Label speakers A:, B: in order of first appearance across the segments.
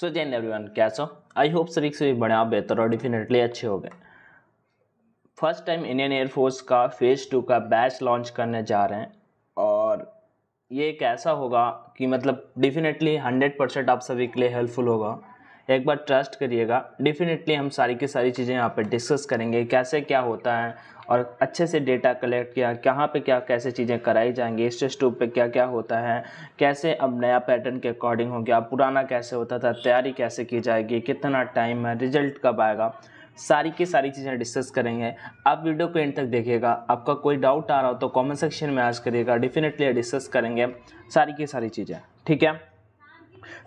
A: सो Jain everyone कैसो I hope सभी से बड़े आप बेहतर और डेफिनेटली अच्छे हो गए फर्स्ट टाइम इंडियन एयरफोर्स का फेज़ टू का बैच लॉन्च करने जा रहे हैं और ये एक ऐसा होगा कि मतलब डेफिनेटली हंड्रेड परसेंट आप सभी के लिए हेल्पफुल होगा एक बार ट्रस्ट करिएगा डेफिनेटली हम सारी की सारी चीज़ें यहाँ पर डिस्कस करेंगे कैसे क्या होता है और अच्छे से डेटा कलेक्ट किया कहाँ पे क्या कैसे चीज़ें कराई जाएंगी इस टूब पे क्या क्या होता है कैसे अब नया पैटर्न के अकॉर्डिंग हो गया पुराना कैसे होता था तैयारी कैसे की जाएगी कितना टाइम है रिजल्ट कब आएगा सारी की सारी चीज़ें डिस्कस करेंगे आप वीडियो को एंड तक देखिएगा आपका कोई डाउट आ रहा हो तो कॉमेंट सेक्शन में आज करिएगा डेफिनेटली डिस्कस करेंगे सारी की सारी चीज़ें ठीक है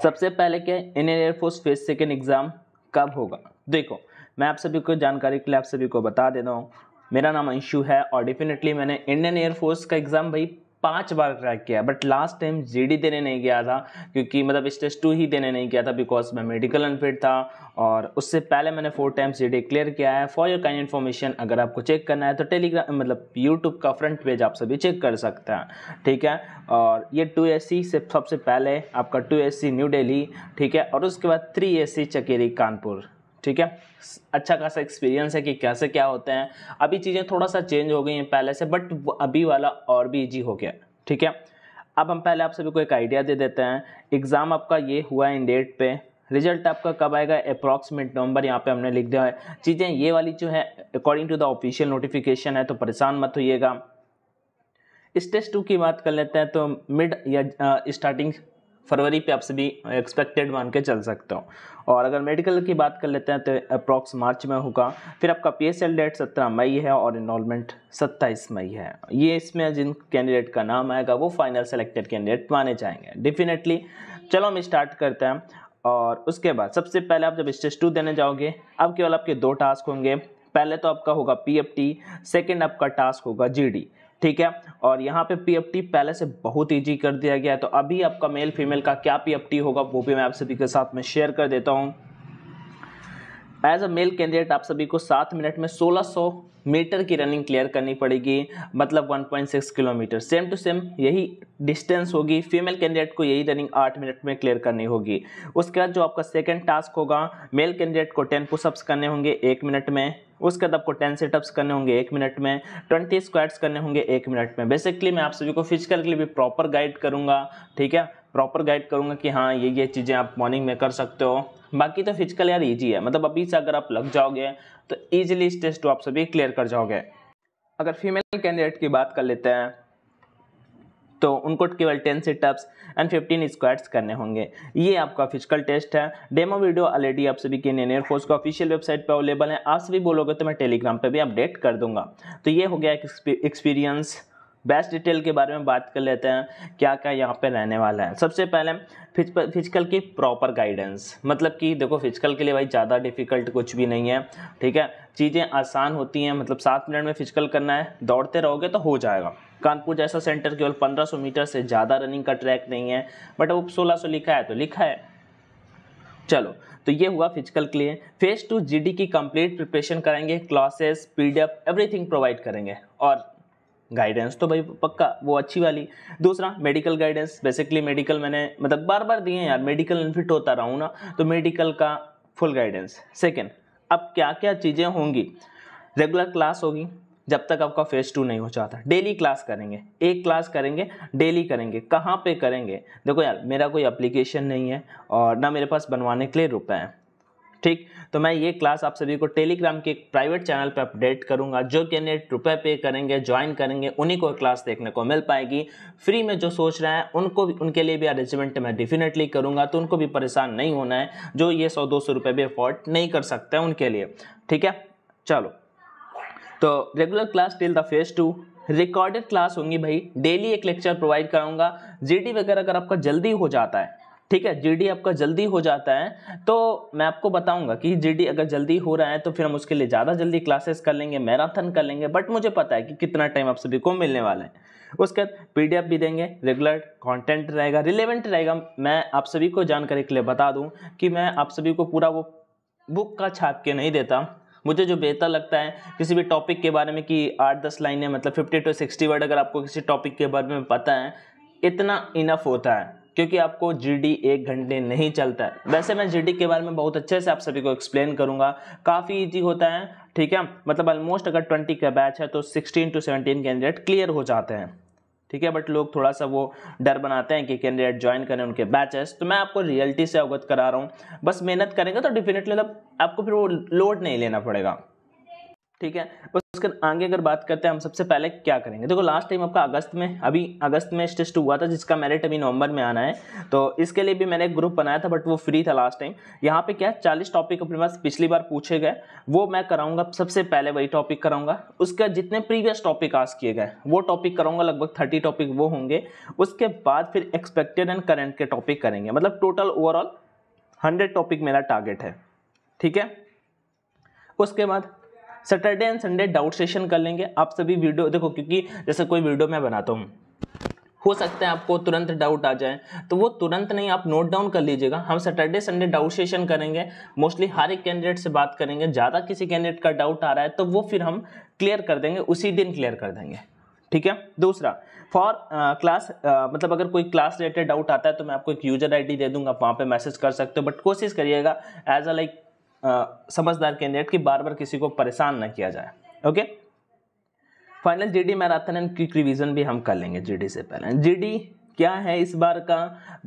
A: सबसे पहले क्या Indian air force phase second exam कब होगा देखो मैं आप सभी को जानकारी के लिए आप सभी को बता देता हूँ मेरा नाम अंशु है और डेफिनेटली मैंने इंडियन एयरफोर्स का एग्ज़ाम भाई पांच बार ट्राई किया बट लास्ट टाइम जीडी देने नहीं गया था क्योंकि मतलब स्टेज टू ही देने नहीं गया था बिकॉज मैं मेडिकल अनफिट था और उससे पहले मैंने फोर टाइम्स जीडी क्लियर किया है फॉर योर काइंड इन्फॉर्मेशन अगर आपको चेक करना है तो टेलीग्राम मतलब यूट्यूब का फ्रंट पेज आप सभी चेक कर सकते हैं ठीक है और ये टू एस सी से सबसे पहले आपका two S C New Delhi ठीक है और उसके बाद three S C Chakeri Kanpur ठीक है अच्छा खासा एक्सपीरियंस है कि कैसे क्या होते हैं अभी चीज़ें थोड़ा सा चेंज हो गई हैं पहले से बट अभी वाला और भी ईजी हो गया ठीक है अब हम पहले आप सभी को एक आइडिया दे देते हैं एग्ज़ाम आपका ये हुआ है इन डेट पे रिजल्ट आपका कब आएगा अप्रॉक्सीमेट नवंबर यहाँ पे हमने लिख दिया है चीज़ें ये वाली जो है according to the official notification है तो परेशान मत होइएगा इस टेस्ट टू की बात कर लेते हैं तो मिड या स्टार्टिंग फरवरी पे आप सभी एक्सपेक्टेड मान के चल सकते हो और अगर मेडिकल की बात कर लेते हैं तो अप्रॉक्स मार्च में होगा फिर आपका पी डेट सत्रह मई है और इनमेंट सत्ताईस मई है ये इसमें जिन कैंडिडेट का नाम आएगा वो फाइनल सेलेक्टेड कैंडिडेट माने जाएंगे डेफिनेटली चलो हम स्टार्ट करते हैं और उसके बाद सबसे पहले आप जब स्टेज टू देने जाओगे अब केवल आपके दो टास्क होंगे पहले तो आपका होगा पी एफ टी सेकेंड आपका टास्क होगा जी डी ठीक है और यहाँ पे पीएफटी पहले से बहुत ईजी कर दिया गया है तो अभी आपका मेल फीमेल का क्या पीएफटी होगा वो भी मैं आप सभी के साथ में शेयर कर देता हूँ एज अ मेल कैंडिडेट आप सभी को सात मिनट में 1600 मीटर की रनिंग क्लियर करनी पड़ेगी मतलब 1.6 किलोमीटर सेम टू सेम यही डिस्टेंस होगी फीमेल कैंडिडेट को यही रनिंग आठ मिनट में क्लियर करनी होगी उसके बाद जो आपका सेकेंड टास्क होगा मेल कैंडिडेट को टेन पुशअप्स करने होंगे एक मिनट में उसके बाद आपको टेन सेटअप्स करने होंगे एक मिनट में ट्वेंटी स्क्वाड्स करने होंगे एक मिनट में बेसिकली मैं आप सभी को फिजिकल के लिए भी प्रॉपर गाइड करूँगा ठीक है प्रॉपर गाइड करूँगा कि हाँ ये ये चीज़ें आप मॉर्निंग में कर सकते हो बाकी तो फिजिकल यार ईजी है मतलब अभी से अगर आप लग जाओगे तो ईजिली इस टेस्ट को आप सभी क्लियर कर जाओगे अगर फीमेल कैंडिडेट की बात कर लेते हैं तो उनको केवल ten situps and fifteen squats करने होंगे ये आपका फिजिकल टेस्ट है डेमो वीडियो ऑलरेडी आप सभी के इंडियन एयरफोर्स का ऑफिशियल वेबसाइट पर अवेलेबल है आप सभी बोलोगे तो मैं टेलीग्राम पर भी अपडेट कर दूंगा तो ये हो गया एक्सपीरियंस बेस्ट डिटेल के बारे में बात कर लेते हैं क्या क्या यहाँ पे रहने वाला है सबसे पहले फिजिकल की प्रॉपर गाइडेंस मतलब कि देखो फिजिकल के लिए भाई ज़्यादा डिफिकल्ट कुछ भी नहीं है ठीक है चीज़ें आसान होती हैं मतलब सात मिनट में फिजिकल करना है दौड़ते रहोगे तो हो जाएगा कानपुर जैसा सेंटर केवल 1500 मीटर से ज़्यादा रनिंग का ट्रैक नहीं है बट सोलह सौ लिखा है तो लिखा है चलो तो ये हुआ physical clear phase two GD की कंप्लीट प्रिपरेशन करेंगे क्लासेस पीडीएफ एवरीथिंग प्रोवाइड करेंगे और गाइडेंस तो भाई पक्का वो अच्छी वाली दूसरा मेडिकल गाइडेंस बेसिकली मेडिकल मैंने मतलब बार बार दिए हैं यार मेडिकल इनफिट होता रहा हूँ ना तो मेडिकल का फुल गाइडेंस सेकेंड अब क्या क्या चीज़ें होंगी रेगुलर क्लास होगी जब तक आपका फेज टू नहीं हो जाता डेली क्लास करेंगे एक क्लास करेंगे डेली करेंगे कहाँ पे करेंगे देखो यार मेरा कोई एप्लीकेशन नहीं है और ना मेरे पास बनवाने के लिए रुपए हैं ठीक तो मैं ये क्लास आप सभी को टेलीग्राम के एक प्राइवेट चैनल पर अपडेट करूंगा जो कैंडिडेट रुपए पे करेंगे ज्वाइन करेंगे उन्हीं को क्लास देखने को मिल पाएगी फ्री में जो सोच रहे हैं उनको भी उनके लिए भी अरेंजमेंट मैं डेफिनेटली करूंगा तो उनको भी परेशान नहीं होना है जो ये सौ दो सौ रुपये भी अफोर्ड नहीं कर सकते उनके लिए ठीक है चलो तो regular class till the phase two recorded class होंगी भाई डेली एक लेक्चर प्रोवाइड कराऊंगा जीडी वगैरह अगर आपका जल्दी हो जाता है ठीक है जीडी आपका जल्दी हो जाता है तो मैं आपको बताऊंगा कि जीडी अगर जल्दी हो रहा है तो फिर हम उसके लिए ज़्यादा जल्दी क्लासेस कर लेंगे मैराथन कर लेंगे बट मुझे पता है कि कितना टाइम आप सभी को मिलने वाला है उसके बाद एफ भी देंगे रेगुलर कॉन्टेंट रहेगा रिलेवेंट रहेगा मैं आप सभी को जानकारी के लिए बता दूँ कि मैं आप सभी को पूरा वो बुक का छाप के नहीं देता मुझे जो बेहतर लगता है किसी भी टॉपिक के बारे में कि आठ दस लाइनें मतलब फिफ्टी टू सिक्सटी वर्ड अगर आपको किसी टॉपिक के बारे में पता है इतना इनफ होता है क्योंकि आपको जी डी एक घंटे नहीं चलता है वैसे मैं जी डी के बारे में बहुत अच्छे से आप सभी को एक्सप्लेन करूंगा काफ़ी ईजी होता है ठीक है मतलब ऑलमोस्ट अगर ट्वेंटी का बैच है तो sixteen to seventeen candidate clear हो जाते हैं ठीक है बट लोग थोड़ा सा वो डर बनाते हैं कि कैंडिडेट ज्वाइन करें उनके बैचेस तो मैं आपको रियलिटी से अवगत करा रहा हूँ बस मेहनत करेंगे तो डेफिनेटली मतलब आपको फिर वो लोड नहीं लेना पड़ेगा ठीक है उसके आगे अगर बात करते हैं हम सबसे पहले क्या करेंगे देखो लास्ट टाइम आपका अगस्त में अभी अगस्त में टेस्ट हुआ था जिसका मेरिट अभी नवंबर में आना है तो इसके लिए भी मैंने एक ग्रुप बनाया था बट वो फ्री था लास्ट टाइम यहाँ पे क्या चालीस टॉपिक अपने पास पिछली बार पूछे गए वो मैं कराऊंगा सबसे पहले वही टॉपिक कराऊंगा उसका जितने प्रीवियस टॉपिक आज किए गए वो टॉपिक कराऊंगा लगभग थर्टी टॉपिक वो होंगे उसके बाद फिर एक्सपेक्टेड एंड करेंट के टॉपिक करेंगे मतलब टोटल ओवरऑल हंड्रेड टॉपिक मेरा टारगेट है ठीक है उसके बाद Saturday and Sunday doubt session कर लेंगे आप सभी वीडियो देखो क्योंकि जैसे कोई वीडियो मैं बनाता हूँ हो सकता है आपको तुरंत डाउट आ जाए तो वो तुरंत नहीं आप नोट डाउन कर लीजिएगा हम सैटरडे संडे डाउट सेशन करेंगे मोस्टली हर एक कैंडिडेट से बात करेंगे ज़्यादा किसी कैंडिडेट का डाउट आ रहा है तो वो फिर हम क्लियर कर देंगे उसी दिन क्लियर कर देंगे ठीक है दूसरा फॉर क्लास uh, uh, मतलब अगर कोई क्लास रिलेटेड डाउट आता है तो मैं आपको एक यूजर आईडी दे दूंगा आप वहाँ पे मैसेज कर सकते हो बट कोशिश करिएगा एज अ लाइक समझदार कैंडिडेट की बार बार किसी को परेशान ना किया जाए okay final GD marathon and quick revision भी हम कर लेंगे जीडी से पहले जीडी क्या है इस बार का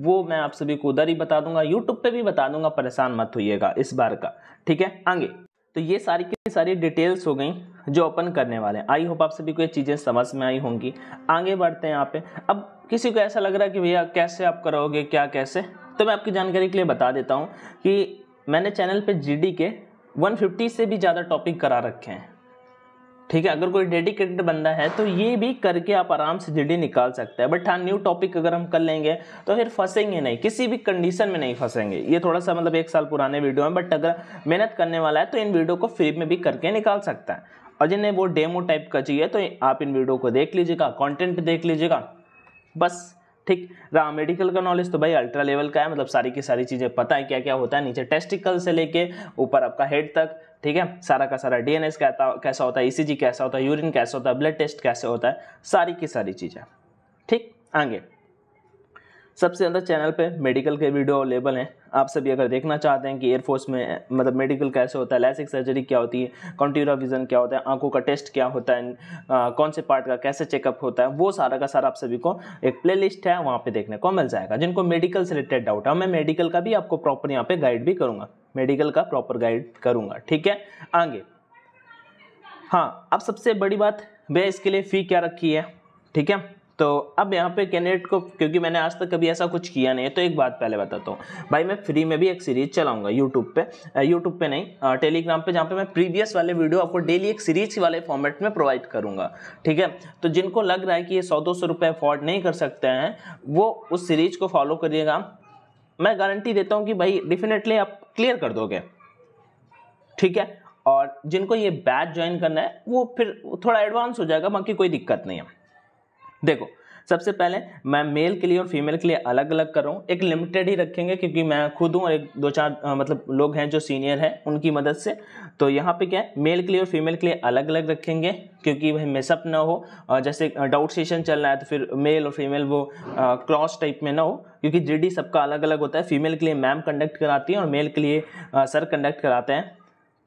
A: वो मैं आप सभी को उधर ही बता दूंगा यूट्यूब पे भी बता दूंगा परेशान मत होइएगा इस बार का ठीक है आगे तो ये सारी की सारी डिटेल्स हो गई जो ओपन करने वाले हैं आई होप आप सभी को ये चीज़ें समझ में आई होंगी आगे बढ़ते हैं यहाँ पे अब किसी को ऐसा लग रहा है कि भैया कैसे आप करोगे क्या कैसे तो मैं आपकी जानकारी के लिए बता देता हूँ कि मैंने चैनल पे जीडी के 150 से भी ज़्यादा टॉपिक करा रखे हैं ठीक है अगर कोई डेडिकेटेड बंदा है तो ये भी करके आप आराम से जीडी निकाल सकते हैं बट हाँ न्यू टॉपिक अगर हम कर लेंगे तो फिर फंसेंगे नहीं किसी भी कंडीशन में नहीं फंसेंगे ये थोड़ा सा मतलब एक साल पुराने वीडियो है बट अगर मेहनत करने वाला है तो इन वीडियो को फ्री में भी करके निकाल सकता है और जिन्हें वो डेमो टाइप का चाहिए तो आप इन वीडियो को देख लीजिएगा कॉन्टेंट देख लीजिएगा बस ठीक रहा मेडिकल का नॉलेज तो भाई अल्ट्रा लेवल का है मतलब सारी की सारी चीज़ें पता है क्या क्या होता है नीचे टेस्टिकल से लेके ऊपर आपका हेड तक ठीक है सारा का सारा एस कहता कैसा होता है ई e कैसा होता है यूरिन कैसा होता है ब्लड टेस्ट कैसे होता है सारी की सारी चीज़ें ठीक आगे सबसे ज़्यादा चैनल पे मेडिकल के वीडियो अवेलेबल हैं आप सभी अगर देखना चाहते हैं कि एयरफोर्स में मतलब मेडिकल कैसे होता है लैसिक सर्जरी क्या होती है कॉन्ट्यूरा विज़न क्या होता है आंखों का टेस्ट क्या होता है आ, कौन से पार्ट का कैसे चेकअप होता है वो सारा का सारा आप सभी को एक प्ले है वहाँ पर देखने को मिल जाएगा जिनको मेडिकल से रिलेटेड डाउट है मैं मेडिकल का भी आपको प्रॉपर यहाँ पर गाइड भी करूँगा मेडिकल का प्रॉपर गाइड करूँगा ठीक है आगे हाँ अब सबसे बड़ी बात भैया इसके लिए फ़ी क्या रखी है ठीक है तो अब यहाँ पे कैंडिडेट को क्योंकि मैंने आज तक कभी ऐसा कुछ किया नहीं है तो एक बात पहले बताता हूँ भाई मैं फ्री में भी एक सीरीज चलाऊंगा यूट्यूब पे यूट्यूब पे नहीं टेलीग्राम पे जहाँ पे मैं प्रीवियस वाले वीडियो आपको डेली एक सीरीज वाले फॉर्मेट में प्रोवाइड करूँगा ठीक है तो जिनको लग रहा है कि ये सौ दो सौ रुपये अफोर्ड नहीं कर सकते हैं वो उस सीरीज को फॉलो करिएगा मैं गारंटी देता हूँ कि भाई डेफिनेटली आप क्लियर कर दोगे ठीक है और जिनको ये बैच ज्वाइन करना है वो फिर थोड़ा एडवांस हो जाएगा बाकी कोई दिक्कत नहीं है देखो सबसे पहले मैं मेल के लिए और फीमेल के लिए अलग अलग कर रहा हूँ एक लिमिटेड ही रखेंगे क्योंकि मैं खुद हूँ और एक दो चार आ, मतलब लोग हैं जो सीनियर हैं उनकी मदद से तो यहाँ पे क्या है मेल के लिए और फीमेल के लिए अलग अलग रखेंगे क्योंकि वह मिसअप ना हो जैसे डाउट सेशन चल रहा है तो फिर मेल और फीमेल वो क्रॉस टाइप में ना हो क्योंकि जी सबका अलग अलग होता है फीमेल के लिए मैम कंडक्ट कराती है और मेल के लिए सर कंडक्ट कराते हैं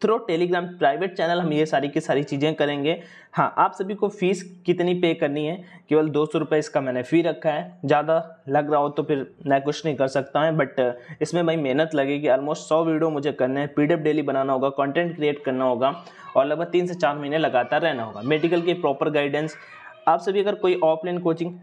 A: थ्रो टेलीग्राम प्राइवेट चैनल हम ये सारी की सारी चीज़ें करेंगे हाँ आप सभी को फीस कितनी पे करनी है केवल दो सौ रुपये इसका मैंने फ़ी रखा है ज़्यादा लग रहा हो तो फिर मैं कुछ नहीं कर सकता है बट इसमें भाई मेहनत लगेगी ऑलमोस्ट सौ वीडियो मुझे करने हैं पी डेली बनाना होगा कंटेंट क्रिएट करना होगा और लगभग तीन से चार महीने लगातार रहना होगा मेडिकल के प्रॉपर गाइडेंस आप सभी अगर कोई ऑफलाइन कोचिंग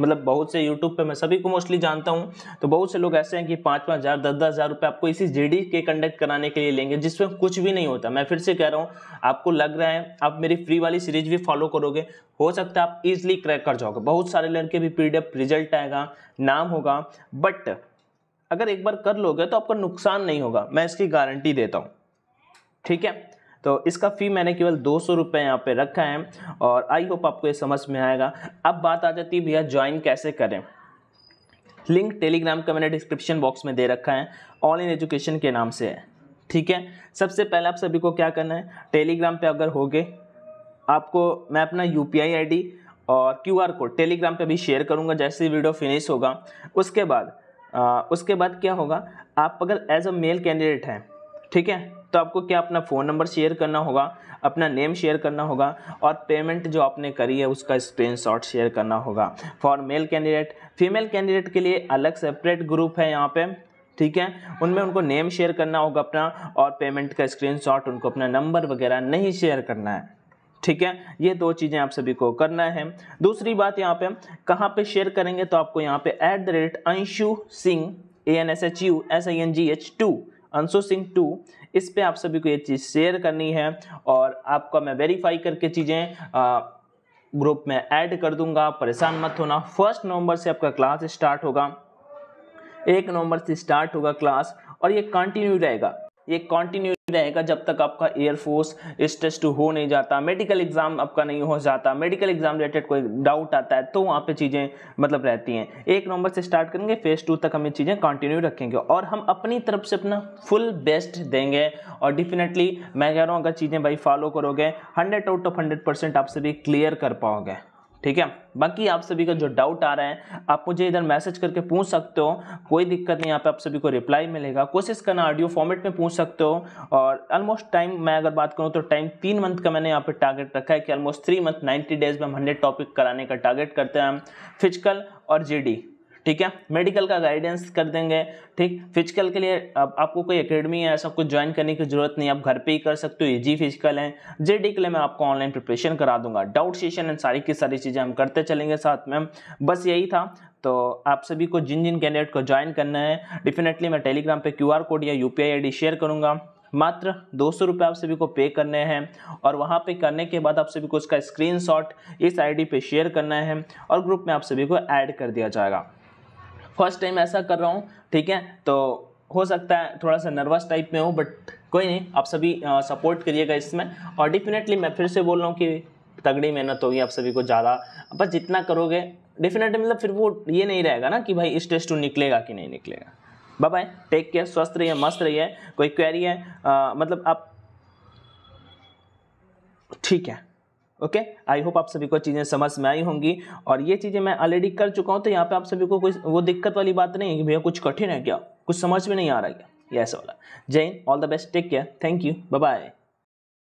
A: मतलब बहुत से यूट्यूब पे मैं सभी को मोस्टली जानता हूँ तो बहुत से लोग ऐसे हैं कि पाँच पाँच हज़ार दस दस हज़ार रुपये आपको इसी जे के कंडक्ट कराने के लिए लेंगे जिसमें कुछ भी नहीं होता मैं फिर से कह रहा हूँ आपको लग रहा है आप मेरी फ्री वाली सीरीज भी फॉलो करोगे हो सकता है आप इजिली क्रैक कर जाओगे बहुत सारे लड़के भी पी रिजल्ट आएगा नाम होगा बट अगर एक बार कर लोगे तो आपका नुकसान नहीं होगा मैं इसकी गारंटी देता हूँ ठीक है तो इसका फ़ी मैंने केवल दो सौ रुपये यहाँ पर रखा है और आई होप आपको ये समझ में आएगा अब बात आ जाती है भैया ज्वाइन कैसे करें लिंक टेलीग्राम का मैंने डिस्क्रिप्शन बॉक्स में दे रखा है ऑल इन एजुकेशन के नाम से है ठीक है सबसे पहले आप सभी को क्या करना है टेलीग्राम पे अगर हो गए आपको मैं अपना यू पी आई और क्यू आर कोड टेलीग्राम पे भी शेयर करूँगा जैसे ही वीडियो फिनिश होगा उसके बाद आ, उसके बाद क्या होगा आप अगर एज अ मेल कैंडिडेट हैं ठीक है तो आपको क्या अपना फ़ोन नंबर शेयर करना होगा अपना नेम शेयर करना होगा और पेमेंट जो आपने करी है उसका स्क्रीनशॉट शेयर करना होगा for male candidate female candidate के लिए अलग सेपरेट ग्रुप है यहाँ पे ठीक है उनमें उनको नेम शेयर करना होगा अपना और पेमेंट का शॉट उनको अपना नंबर वगैरह नहीं शेयर करना है ठीक है ये दो चीज़ें आप सभी को करना है दूसरी बात यहाँ पे कहाँ पे शेयर करेंगे तो आपको यहाँ पे at the rate Anshu Singh A N S H U S I N G H two Anshu Singh two इस पर आप सभी को ये चीज़ शेयर करनी है और आपका मैं वेरीफाई करके चीज़ें ग्रुप में ऐड कर दूंगा परेशान मत होना फर्स्ट नवंबर से आपका क्लास स्टार्ट होगा एक नवंबर से स्टार्ट होगा क्लास और ये कंटिन्यू रहेगा ये कॉन्टिन्यू रहेगा जब तक आपका एयरफोर्स स्टेज टू हो नहीं जाता मेडिकल एग्जाम आपका नहीं हो जाता मेडिकल एग्जाम रिलेटेड कोई डाउट आता है तो वहाँ पे चीज़ें मतलब रहती हैं एक नंबर से स्टार्ट करेंगे फेज टू तक हम ये चीज़ें कंटिन्यू रखेंगे और हम अपनी तरफ से अपना फुल बेस्ट देंगे और डेफिनेटली मैं कह रहा हूँ अगर चीज़ें भाई फॉलो करोगे hundred out of hundred percent आप सभी क्लियर कर पाओगे ठीक है बाकी आप सभी का जो डाउट आ रहा है आप मुझे इधर मैसेज करके पूछ सकते हो कोई दिक्कत नहीं यहाँ पे आप सभी को रिप्लाई मिलेगा कोशिश करना ऑडियो फॉर्मेट में पूछ सकते हो और ऑलमोस्ट टाइम मैं अगर बात करूँ तो टाइम तीन मंथ का मैंने यहाँ पे टारगेट रखा है कि almost three month ninety days में हम हंड्रेड टॉपिक कराने का टारगेट करते हैं फिजिकल और जी ठीक है मेडिकल का गाइडेंस कर देंगे ठीक फिजिकल के लिए आप, आपको कोई एकेडमी या ऐसा कुछ ज्वाइन करने की जरूरत नहीं आप घर पे ही कर सकते हो जी फिजिकल है जे डी के लिए मैं आपको ऑनलाइन प्रिपरेशन करा दूंगा डाउट सेशन एंड सारी की सारी चीज़ें हम करते चलेंगे साथ में बस यही था तो आप सभी को जिन जिन कैंडिडेट को ज्वाइन करना है डेफिनेटली मैं टेलीग्राम पर क्यू कोड या यू पी शेयर करूँगा मात्र दो सौ रुपये आप सभी को पे करने हैं और वहाँ पे करने के बाद आप सभी को उसका स्क्रीनशॉट इस आईडी पे शेयर करना है और ग्रुप में आप सभी को ऐड कर दिया जाएगा फर्स्ट टाइम ऐसा कर रहा हूँ ठीक है तो हो सकता है थोड़ा सा नर्वस टाइप में हूँ बट कोई नहीं आप सभी सपोर्ट करिएगा इसमें और डेफिनेटली मैं फिर से बोल रहा हूँ कि तगड़ी मेहनत होगी आप सभी को ज़्यादा बस जितना करोगे डेफिनेटली मतलब फिर वो ये नहीं रहेगा ना कि भाई इस टेस्ट निकलेगा कि नहीं निकलेगा बाय बाय टेक केयर स्वस्थ रहिए मस्त रहिए कोई क्वेरी है आ, मतलब आप ठीक है ओके आई होप आप सभी को चीज़ें समझ में आई होंगी और ये चीज़ें मैं ऑलरेडी कर चुका हूँ तो यहाँ पे आप सभी को कोई वो दिक्कत वाली बात नहीं है कि भैया कुछ कठिन है क्या कुछ समझ में नहीं आ रहा है क्या यस वाला जय all the best take care thank you bye